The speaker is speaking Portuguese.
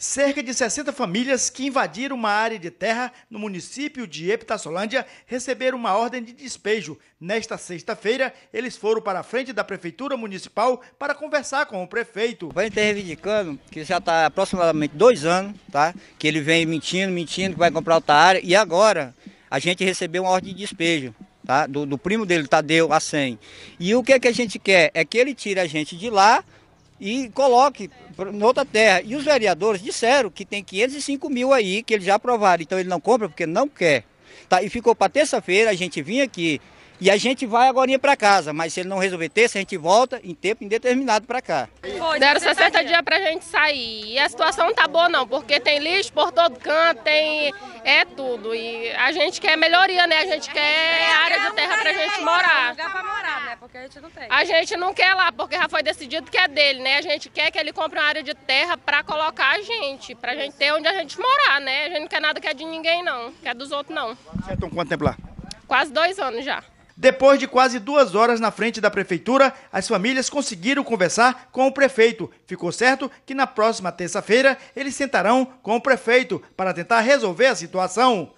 Cerca de 60 famílias que invadiram uma área de terra no município de Epitaçolândia receberam uma ordem de despejo. Nesta sexta-feira, eles foram para a frente da Prefeitura Municipal para conversar com o prefeito. Vai ter reivindicando que já está aproximadamente dois anos, tá? que ele vem mentindo, mentindo que vai comprar outra área e agora a gente recebeu uma ordem de despejo. Tá? Do, do primo dele, Tadeu 100. E o que, é que a gente quer? É que ele tire a gente de lá e coloque em outra terra. E os vereadores disseram que tem 505 mil aí, que eles já aprovaram, então ele não compra porque não quer. Tá? E ficou para terça-feira, a gente vinha aqui e a gente vai agora para casa, mas se ele não resolver ter, a gente volta em tempo indeterminado para cá. Deram 60 dias para a gente sair. E a situação não tá boa não, porque tem lixo por todo canto, tem é tudo. E a gente quer melhoria, né? A gente quer área de terra para né? a gente morar. A gente não quer lá, porque já foi decidido que é dele, né? A gente quer que ele compre uma área de terra para colocar a gente, para a gente ter onde a gente morar, né? A gente não quer nada que é de ninguém, não, que é dos outros, não. Vocês estão quanto tempo lá? Quase dois anos já. Depois de quase duas horas na frente da prefeitura, as famílias conseguiram conversar com o prefeito. Ficou certo que na próxima terça-feira eles sentarão com o prefeito para tentar resolver a situação.